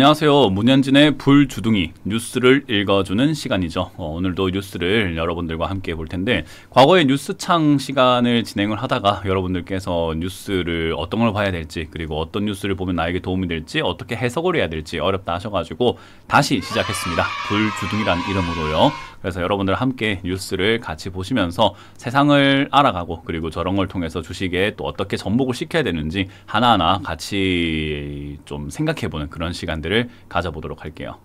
안녕하세요. 문현진의 불주둥이 뉴스를 읽어주는 시간이죠. 어, 오늘도 뉴스를 여러분들과 함께 볼 텐데 과거에 뉴스창 시간을 진행을 하다가 여러분들께서 뉴스를 어떤 걸 봐야 될지 그리고 어떤 뉴스를 보면 나에게 도움이 될지 어떻게 해석을 해야 될지 어렵다 하셔가지고 다시 시작했습니다. 불주둥이란 이름으로요. 그래서 여러분들 함께 뉴스를 같이 보시면서 세상을 알아가고 그리고 저런 걸 통해서 주식에 또 어떻게 접목을 시켜야 되는지 하나하나 같이 좀 생각해보는 그런 시간들을 가져보도록 할게요.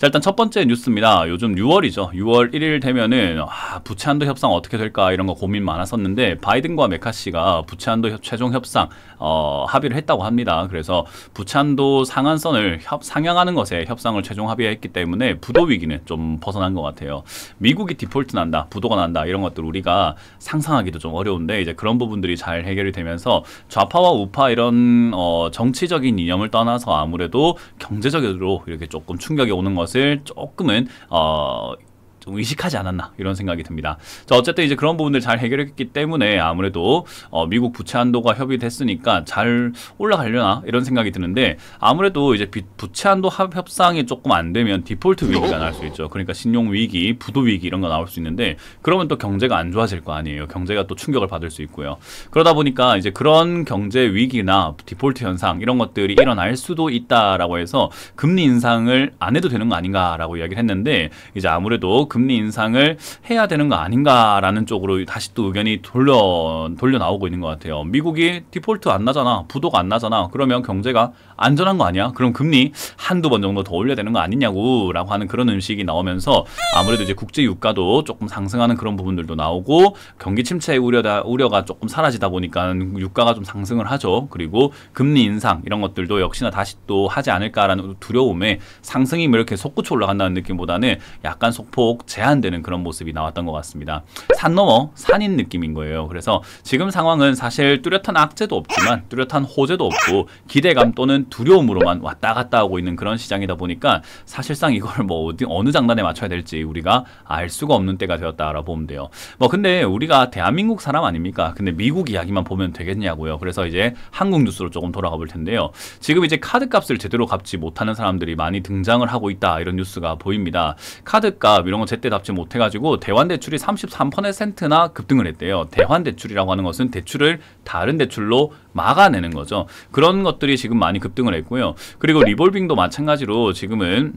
자, 일단 첫 번째 뉴스입니다. 요즘 6월이죠. 6월 1일 되면은 아, 부채 한도 협상 어떻게 될까 이런 거 고민 많았었는데 바이든과 메카시가 부채 한도 최종 협상 어, 합의를 했다고 합니다. 그래서 부채 한도 상한선을 협, 상향하는 것에 협상을 최종 합의했기 때문에 부도 위기는 좀 벗어난 것 같아요. 미국이 디폴트 난다, 부도가 난다 이런 것들 우리가 상상하기도 좀 어려운데 이제 그런 부분들이 잘 해결이 되면서 좌파와 우파 이런 어, 정치적인 이념을 떠나서 아무래도 경제적으로 이렇게 조금 충격이 오는 것 것을 조금은 어, 좀 의식하지 않았나 이런 생각이 듭니다. 자 어쨌든 이제 그런 부분들 잘 해결했기 때문에 아무래도 어, 미국 부채 한도가 협의됐으니까 잘 올라가려나 이런 생각이 드는데 아무래도 이제 부채 한도 협상이 조금 안 되면 디폴트 위기가 날 수 있죠. 그러니까 신용 위기, 부도 위기 이런 거 나올 수 있는데 그러면 또 경제가 안 좋아질 거 아니에요. 경제가 또 충격을 받을 수 있고요. 그러다 보니까 이제 그런 경제 위기나 디폴트 현상 이런 것들이 일어날 수도 있다라고 해서 금리 인상을 안 해도 되는 거 아닌가라고 이야기를 했는데 이제 아무래도 금리 인상을 해야 되는 거 아닌가라는 쪽으로 다시 또 의견이 돌려 돌려 나오고 있는 것 같아요. 미국이 디폴트 안 나잖아, 부도가 안 나잖아. 그러면 경제가 안전한 거 아니야? 그럼 금리 한두 번 정도 더 올려야 되는 거 아니냐고 라고 하는 그런 음식이 나오면서 아무래도 이제 국제 유가도 조금 상승하는 그런 부분들도 나오고 경기 침체 우려다, 우려가 조금 사라지다 보니까 유가가 좀 상승을 하죠. 그리고 금리 인상 이런 것들도 역시나 다시 또 하지 않을까라는 두려움에 상승이 뭐 이렇게 속구쳐 올라간다는 느낌보다는 약간 속폭 제한되는 그런 모습이 나왔던 것 같습니다. 산 넘어 산인 느낌인 거예요. 그래서 지금 상황은 사실 뚜렷한 악재도 없지만 뚜렷한 호재도 없고 기대감 또는 두려움으로만 왔다 갔다 하고 있는 그런 시장이다 보니까 사실상 이걸 뭐 어디, 어느 장단에 맞춰야 될지 우리가 알 수가 없는 때가 되었다라고 보면 돼요. 뭐 근데 우리가 대한민국 사람 아닙니까? 근데 미국 이야기만 보면 되겠냐고요. 그래서 이제 한국 뉴스로 조금 돌아가 볼 텐데요. 지금 이제 카드 값을 제대로 갚지 못하는 사람들이 많이 등장을 하고 있다 이런 뉴스가 보입니다. 카드값 이런 거 제때 갚지 못해가지고 대환대출이 33%나 급등을 했대요. 대환대출이라고 하는 것은 대출을 다른 대출로 막아내는 거죠. 그런 것들이 지금 많이 급등 급등을 했고요. 그리고 리볼빙도 마찬가지로 지금은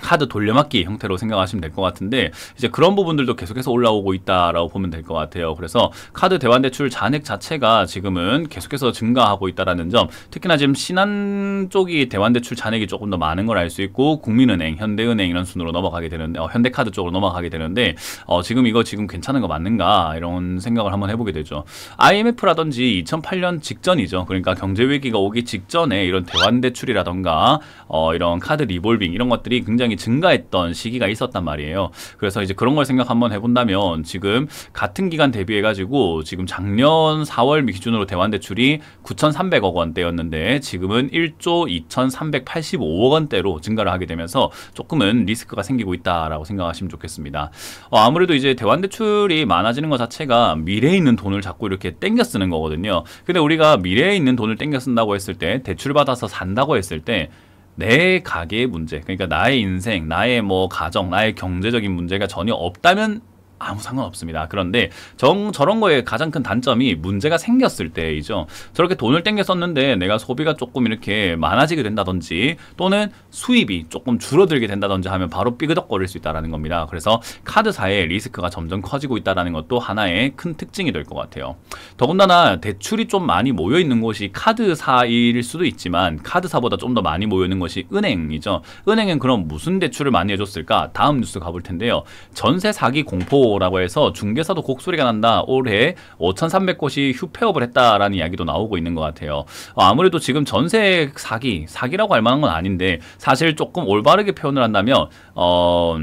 카드 돌려막기 형태로 생각하시면 될 것 같은데 이제 그런 부분들도 계속해서 올라오고 있다라고 보면 될 것 같아요. 그래서 카드 대환 대출 잔액 자체가 지금은 계속해서 증가하고 있다라는 점, 특히나 지금 신한 쪽이 대환 대출 잔액이 조금 더 많은 걸 알 수 있고 국민은행, 현대은행 이런 순으로 넘어가게 되는데 어, 현대카드 쪽으로 넘어가게 되는데 어, 지금 이거 지금 괜찮은 거 맞는가 이런 생각을 한번 해보게 되죠. IMF라든지 2008년 직전이죠. 그러니까 경제 위기가 오기 직전에 이런 대환 대출이라던가 어, 이런 카드 리볼빙 이런 것들이 굉장히 굉장히 증가했던 시기가 있었단 말이에요. 그래서 이제 그런 걸 생각 한번 해본다면 지금 같은 기간 대비해가지고 지금 작년 4월 기준으로 대환대출이 9,300억 원대였는데 지금은 1조 2,385억 원대로 증가를 하게 되면서 조금은 리스크가 생기고 있다라고 생각하시면 좋겠습니다. 어, 아무래도 이제 대환대출이 많아지는 것 자체가 미래에 있는 돈을 자꾸 이렇게 땡겨 쓰는 거거든요. 근데 우리가 미래에 있는 돈을 땡겨 쓴다고 했을 때 대출받아서 산다고 했을 때내 가계의 문제, 그러니까 나의 인생, 나의 뭐 가정, 나의 경제적인 문제가 전혀 없다면 아무 상관없습니다. 그런데 정, 저런 거에 가장 큰 단점이 문제가 생겼을 때이죠. 저렇게 돈을 땡겨 썼는데 내가 소비가 조금 이렇게 많아지게 된다든지 또는 수입이 조금 줄어들게 된다든지 하면 바로 삐그덕거릴 수 있다는 겁니다. 그래서 카드사의 리스크가 점점 커지고 있다는 것도 하나의 큰 특징이 될 것 같아요. 더군다나 대출이 좀 많이 모여있는 곳이 카드사일 수도 있지만 카드사보다 좀 더 많이 모여있는 것이 은행이죠. 은행은 그럼 무슨 대출을 많이 해줬을까? 다음 뉴스 가볼 텐데요. 전세 사기 공포 라고 해서 중개사도 곡소리가 난다. 올해 5,300곳이 휴폐업을 했다라는 이야기도 나오고 있는 것 같아요. 어, 아무래도 지금 전세 사기, 사기라고 할 만한 건 아닌데 사실 조금 올바르게 표현을 한다면 어...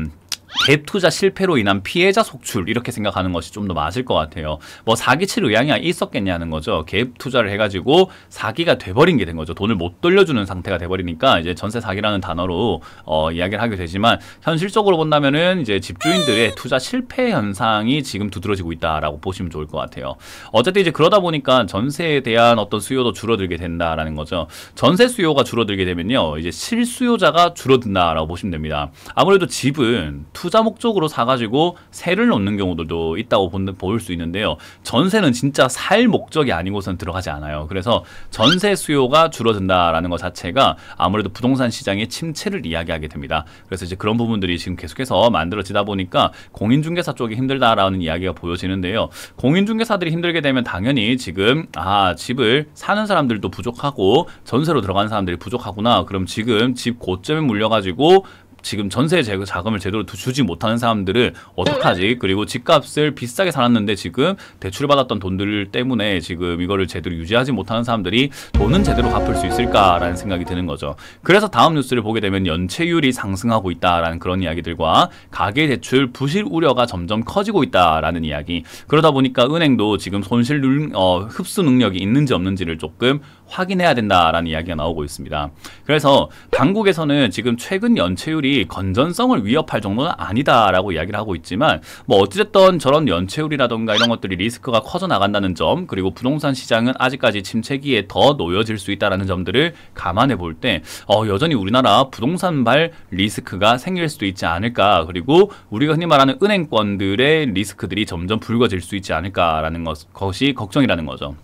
갭 투자 실패로 인한 피해자 속출 이렇게 생각하는 것이 좀 더 맞을 것 같아요. 뭐 사기칠 의향이 있었겠냐는 거죠. 갭 투자를 해가지고 사기가 돼버린 게 된 거죠. 돈을 못 돌려주는 상태가 돼버리니까 이제 전세 사기라는 단어로 어, 이야기를 하게 되지만 현실적으로 본다면은 이제 집주인들의 투자 실패 현상이 지금 두드러지고 있다라고 보시면 좋을 것 같아요. 어쨌든 이제 그러다 보니까 전세에 대한 어떤 수요도 줄어들게 된다라는 거죠. 전세 수요가 줄어들게 되면요, 이제 실수요자가 줄어든다라고 보시면 됩니다. 아무래도 집은 투자 목적으로 사가지고 세를 놓는 경우들도 있다고 본, 볼수 있는데요. 전세는 진짜 살 목적이 아니고선 들어가지 않아요. 그래서 전세 수요가 줄어든다라는 것 자체가 아무래도 부동산 시장의 침체를 이야기하게 됩니다. 그래서 이제 그런 부분들이 지금 계속해서 만들어지다 보니까 공인중개사 쪽이 힘들다라는 이야기가 보여지는데요. 공인중개사들이 힘들게 되면 당연히 지금 아 집을 사는 사람들도 부족하고 전세로 들어간 사람들이 부족하구나. 그럼 지금 집 고점에 물려가지고 지금 전세 자금을 제대로 주지 못하는 사람들을 어떡하지? 그리고 집값을 비싸게 살았는데 지금 대출받았던 돈들 때문에 지금 이거를 제대로 유지하지 못하는 사람들이 돈은 제대로 갚을 수 있을까라는 생각이 드는 거죠. 그래서 다음 뉴스를 보게 되면 연체율이 상승하고 있다라는 그런 이야기들과 가계대출 부실 우려가 점점 커지고 있다라는 이야기. 그러다 보니까 은행도 지금 손실 능, 어, 흡수 능력이 있는지 없는지를 조금 확인해야 된다라는 이야기가 나오고 있습니다. 그래서 당국에서는 지금 최근 연체율이 연체율이 건전성을 위협할 정도는 아니다라고 이야기를 하고 있지만 뭐 어찌됐던 저런 연체율이라던가 이런 것들이 리스크가 커져 나간다는 점 그리고 부동산 시장은 아직까지 침체기에 더 놓여질 수 있다라는 점들을 감안해 볼때 어, 여전히 우리나라 부동산발 리스크가 생길 수도 있지 않을까 그리고 우리가 흔히 말하는 은행권들의 리스크들이 점점 불거질 수 있지 않을까라는 것, 것이 걱정이라는 거죠.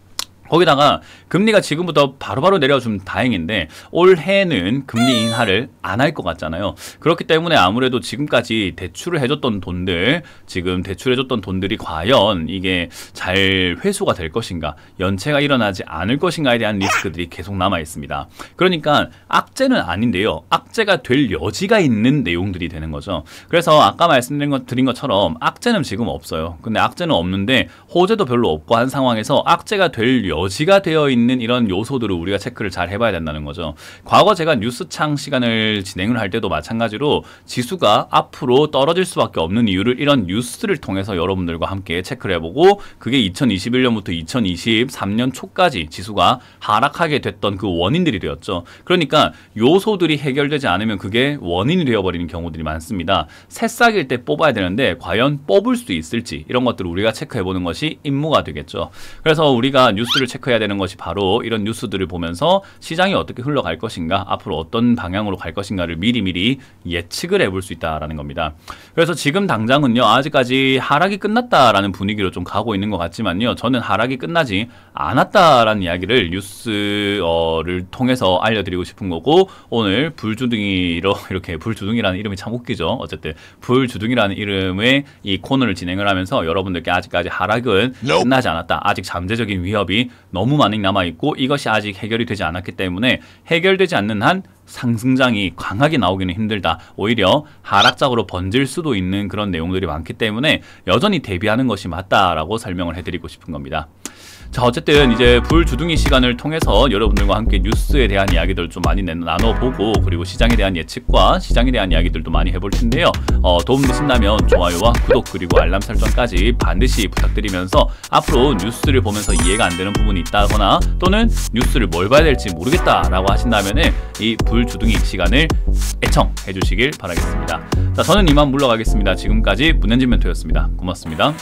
거기다가 금리가 지금부터 바로바로 내려주면 다행인데 올해는 금리 인하를 안 할 것 같잖아요. 그렇기 때문에 아무래도 지금까지 대출을 해줬던 돈들 지금 대출해줬던 돈들이 과연 이게 잘 회수가 될 것인가 연체가 일어나지 않을 것인가에 대한 리스크들이 계속 남아 있습니다. 그러니까 악재는 아닌데요. 악재가 될 여지가 있는 내용들이 되는 거죠. 그래서 아까 말씀드린 것, 처럼 악재는 지금 없어요. 근데 악재는 없는데 호재도 별로 없고 한 상황에서 악재가 될 여지가 여지가 되어 있는 이런 요소들을 우리가 체크를 잘 해봐야 된다는 거죠. 과거 제가 뉴스창 시간을 진행을 할 때도 마찬가지로 지수가 앞으로 떨어질 수밖에 없는 이유를 이런 뉴스를 통해서 여러분들과 함께 체크를 해보고 그게 2021년부터 2023년 초까지 지수가 하락하게 됐던 그 원인들이 되었죠. 그러니까 요소들이 해결되지 않으면 그게 원인이 되어버리는 경우들이 많습니다. 새싹일 때 뽑아야 되는데 과연 뽑을 수 있을지 이런 것들을 우리가 체크해보는 것이 임무가 되겠죠. 그래서 우리가 뉴스를 이슈를 체크해야 되는 것이 바로 이런 뉴스들을 보면서 시장이 어떻게 흘러갈 것인가, 앞으로 어떤 방향으로 갈 것인가를 미리미리 예측을 해볼 수 있다라는 겁니다. 그래서 지금 당장은요, 아직까지 하락이 끝났다라는 분위기로 좀 가고 있는 것 같지만요, 저는 하락이 끝나지 않았다라는 이야기를 뉴스를 통해서 알려드리고 싶은 거고, 오늘 불주둥이로 이렇게 불주둥이라는 이름이 참 웃기죠. 어쨌든 불주둥이라는 이름의 이 코너를 진행을 하면서 여러분들께 아직까지 하락은 끝나지 않았다. 아직 잠재적인 위협이 너무 많이 남아있고 이것이 아직 해결이 되지 않았기 때문에 해결되지 않는 한 상승장이 강하게 나오기는 힘들다. 오히려 하락적으로 번질 수도 있는 그런 내용들이 많기 때문에 여전히 대비하는 것이 맞다라고 설명을 해드리고 싶은 겁니다. 자 어쨌든 이제 불주둥이 시간을 통해서 여러분들과 함께 뉴스에 대한 이야기들 좀 많이 나눠보고 그리고 시장에 대한 예측과 시장에 대한 이야기들도 많이 해볼 텐데요 어, 도움되신다면 좋아요와 구독 그리고 알람 설정까지 반드시 부탁드리면서 앞으로 뉴스를 보면서 이해가 안 되는 부분이 있다거나 또는 뉴스를 뭘 봐야 될지 모르겠다라고 하신다면 이 불주둥이 시간을 애청해 주시길 바라겠습니다 자 저는 이만 물러가겠습니다 지금까지 문현진 멘토였습니다 고맙습니다